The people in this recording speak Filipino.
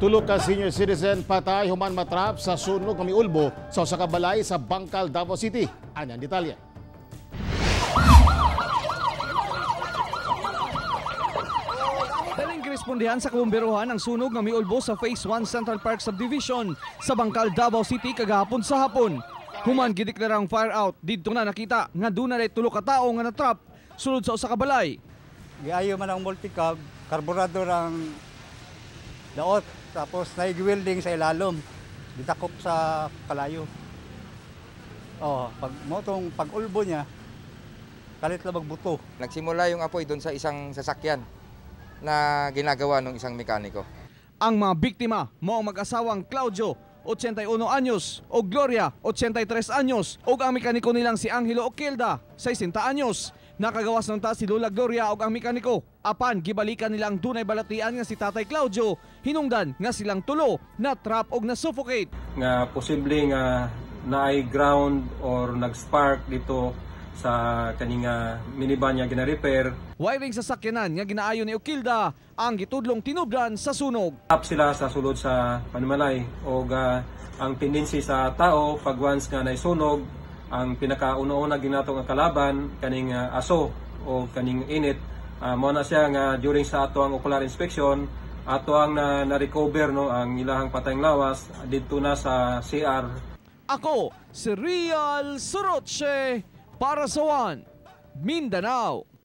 Tulo ka senior citizen patay human matrap sa sunog ng miulbo sa Osakabalay sa Bangkal, Davao City. Anyan detalye. Respondihan sa kabumberohan ang sunog ng miulbo sa Phase 1 Central Park Subdivision sa Bangkal, Davao City kagahapon sa hapon. Human gideklara ang fire out didto na nakita nga dunay tulo ka tawo nga natrap sulod sa usa ka balay. Giayo man ang multicab, karburador ang daot. Tapos naig-welding sa ilalom Ditakop sa kalayo. Oh, pag motong pag-ulbo niya, kalit labag buto. Nagsimula yung apoy doon sa isang sasakyan na ginagawa ng isang mekaniko. Ang mga biktima mao mag-asawang Claudio 81 anyos o Gloria 83 anyos o ang mekaniko nilang si Angelo Okelda 60 anyos. Nakagawas ng taas si Lola Gloria og ang mekaniko. Apan gibalikan nila ang dunay balatian nga si Tatay Claudio hinungdan nga silang tulo na trap og na suffocate. Nga posible nga naay ground or nag-spark dito sa kaninga minivan niya gina-repair. Wiring sa sakyanan nga ginaayo ni Ukilda ang gitudlong tinubdan sa sunog. Tap sila sa sulod sa panumalay o uh, ang tendency sa tao pag once nga naisunog ang pinakauno-una ginato nga kalaban kaning uh, aso o kaning init uh, ah, mo na siya nga during sa ato ang ocular inspection ato ang na, na recover no ang ilahang patayng lawas didto na sa CR Ako si Real Soroche para sa One Mindanao